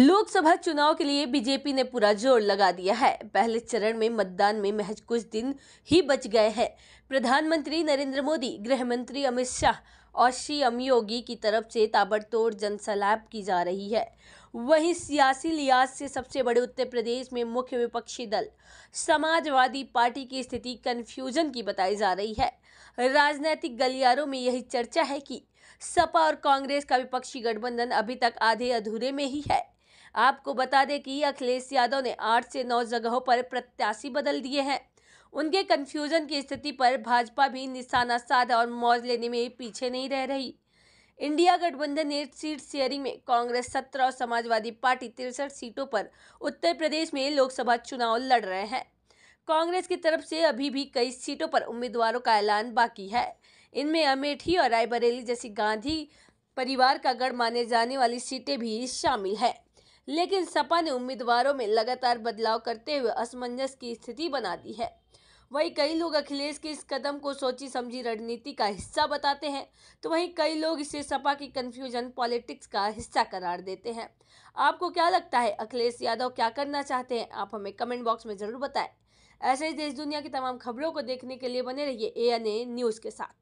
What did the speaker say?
लोकसभा चुनाव के लिए बीजेपी ने पूरा जोर लगा दिया है पहले चरण में मतदान में महज कुछ दिन ही बच गए हैं प्रधानमंत्री नरेंद्र मोदी गृह मंत्री अमित शाह और श्री योगी की तरफ से ताबड़तोड़ जनसलाब की जा रही है वहीं सियासी लिहाज से सबसे बड़े उत्तर प्रदेश में मुख्य विपक्षी दल समाजवादी पार्टी की स्थिति कन्फ्यूजन की बताई जा रही है राजनीतिक गलियारों में यही चर्चा है कि सपा और कांग्रेस का विपक्षी गठबंधन अभी तक आधे अधूरे में ही है आपको बता दें कि अखिलेश यादव ने आठ से नौ जगहों पर प्रत्याशी बदल दिए हैं उनके कन्फ्यूजन की स्थिति पर भाजपा भी निशाना साधा और मौज लेने में पीछे नहीं रह रही इंडिया गठबंधन ने सीट शेयरिंग में कांग्रेस सत्रह और समाजवादी पार्टी तिरसठ सीटों पर उत्तर प्रदेश में लोकसभा चुनाव लड़ रहे हैं कांग्रेस की तरफ से अभी भी कई सीटों पर उम्मीदवारों का ऐलान बाकी है इनमें अमेठी और रायबरेली जैसी गांधी परिवार का गढ़ माने जाने वाली सीटें भी शामिल है लेकिन सपा ने उम्मीदवारों में लगातार बदलाव करते हुए असमंजस की स्थिति बना दी है वहीं कई लोग अखिलेश के इस कदम को सोची समझी रणनीति का हिस्सा बताते हैं तो वहीं कई लोग इसे सपा की कन्फ्यूजन पॉलिटिक्स का हिस्सा करार देते हैं आपको क्या लगता है अखिलेश यादव क्या करना चाहते हैं आप हमें कमेंट बॉक्स में ज़रूर बताएं ऐसे ही देश दुनिया की तमाम खबरों को देखने के लिए बने रहिए ए न्यूज़ के साथ